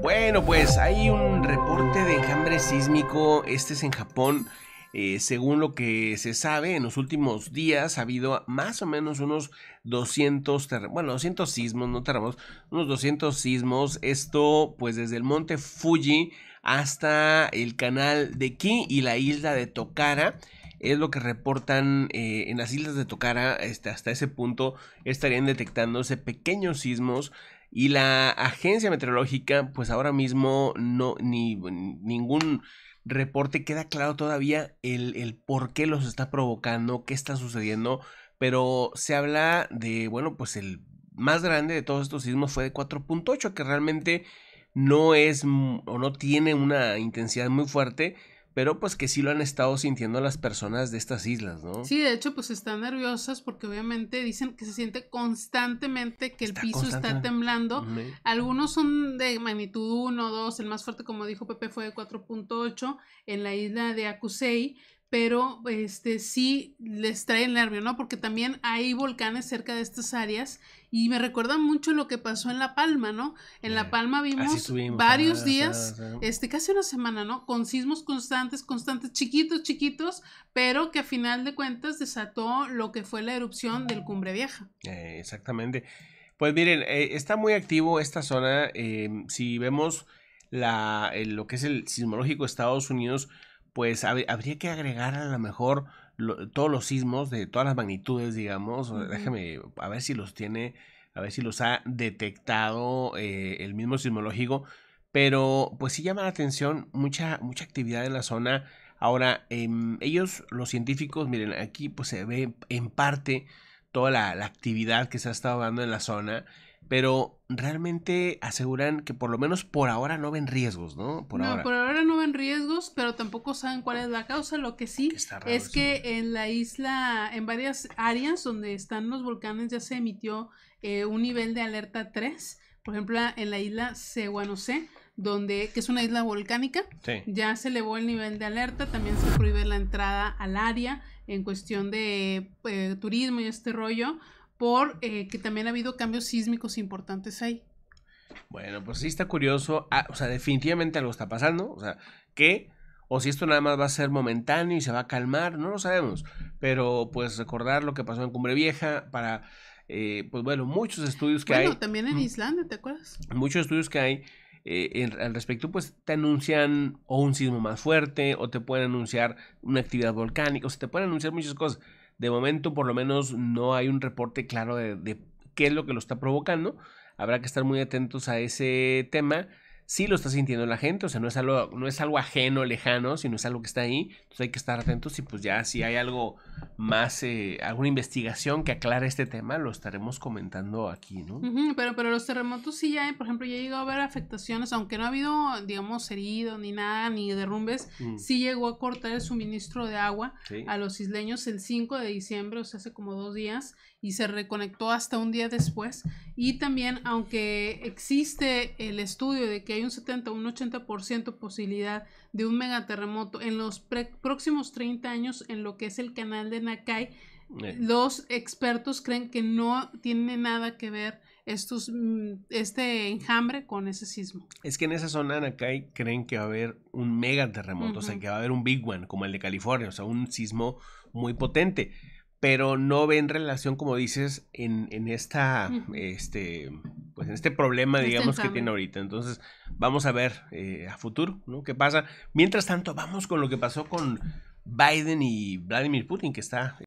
Bueno, pues hay un reporte de enjambre sísmico, este es en Japón. Eh, según lo que se sabe, en los últimos días ha habido más o menos unos 200, bueno, 200 sismos, no unos 200 sismos. Esto, pues, desde el monte Fuji hasta el canal de Ki y la isla de Tokara es lo que reportan eh, en las islas de Tocara. Este, hasta ese punto estarían detectándose pequeños sismos y la agencia meteorológica, pues ahora mismo no, ni ningún reporte queda claro todavía el, el por qué los está provocando, qué está sucediendo, pero se habla de, bueno, pues el más grande de todos estos sismos fue de 4.8, que realmente no es o no tiene una intensidad muy fuerte, pero pues que sí lo han estado sintiendo las personas de estas islas, ¿no? Sí, de hecho, pues están nerviosas porque obviamente dicen que se siente constantemente que el piso está temblando. Algunos son de magnitud 1, 2, el más fuerte, como dijo Pepe, fue de 4.8 en la isla de Akusei, pero este sí les trae el nervio, ¿no? Porque también hay volcanes cerca de estas áreas y me recuerda mucho lo que pasó en La Palma, ¿no? En La eh, Palma vimos varios días, este casi una semana, ¿no? Con sismos constantes, constantes, chiquitos, chiquitos, pero que a final de cuentas desató lo que fue la erupción del Cumbre Vieja. Eh, exactamente. Pues miren, eh, está muy activo esta zona. si vemos la, lo que es el sismológico de Estados Unidos, pues habría que agregar a lo mejor todos los sismos de todas las magnitudes, digamos. Déjame, a ver si los tiene, a ver si los ha detectado eh, el mismo sismológico. Pero pues sí llama la atención mucha, mucha actividad en la zona. Ahora, em, ellos, los científicos, miren, aquí pues se ve en parte toda la, la actividad que se ha estado dando en la zona pero realmente aseguran que por lo menos por ahora no ven riesgos, ¿no? Por no, ahora. por ahora no ven riesgos, pero tampoco saben cuál es la causa. Lo que sí es que en la isla, en varias áreas donde están los volcanes, ya se emitió eh, un nivel de alerta 3. Por ejemplo, en la isla Cehuanocé, donde, que es una isla volcánica, ya se elevó el nivel de alerta, también se prohíbe la entrada al área en cuestión de eh, turismo y este rollo por eh, que también ha habido cambios sísmicos importantes ahí. Bueno, pues sí está curioso. Ah, o sea, definitivamente algo está pasando. O sea, ¿qué? O si esto nada más va a ser momentáneo y se va a calmar, no lo sabemos. Pero pues recordar lo que pasó en Cumbre Vieja para, eh, pues bueno, muchos estudios que hay. Bueno, también en Islandia, ¿te acuerdas? Muchos estudios que hay eh, al respecto, pues te anuncian o un sismo más fuerte, o te pueden anunciar una actividad volcánica, o se te pueden anunciar muchas cosas. De momento, por lo menos, no hay un reporte claro de, qué es lo que lo está provocando. Habrá que estar muy atentos a ese tema sí lo está sintiendo la gente, o sea, no es algo, no es algo ajeno, lejano, sino es algo que está ahí, entonces hay que estar atentos y pues ya si hay algo más, eh, alguna investigación que aclare este tema, lo estaremos comentando aquí, ¿no? pero, pero los terremotos sí ya, eh, por ejemplo, ya llegó a haber afectaciones, aunque no ha habido, digamos, heridos ni nada, ni derrumbes, mm. sí llegó a cortar el suministro de agua a los isleños el 5 de diciembre, o sea, hace como dos días, y se reconectó hasta un día después. Y también, aunque existe el estudio de que hay un 70 un 80% posibilidad de un megaterremoto en los próximos 30 años en lo que es el canal de Nakai, los expertos creen que no tiene nada que ver estos, mm, este enjambre con ese sismo. Es que en esa zona de Nakai creen que va a haber un megaterremoto, o sea, que va a haber un big one, como el de California, o sea, un sismo muy potente pero no ven relación, como dices, en, esta, este, pues en este problema, este digamos, que tiene ahorita. Entonces, vamos a ver eh, a futuro, ¿no? ¿Qué pasa? Mientras tanto, vamos con lo que pasó con Biden y Vladimir Putin, que está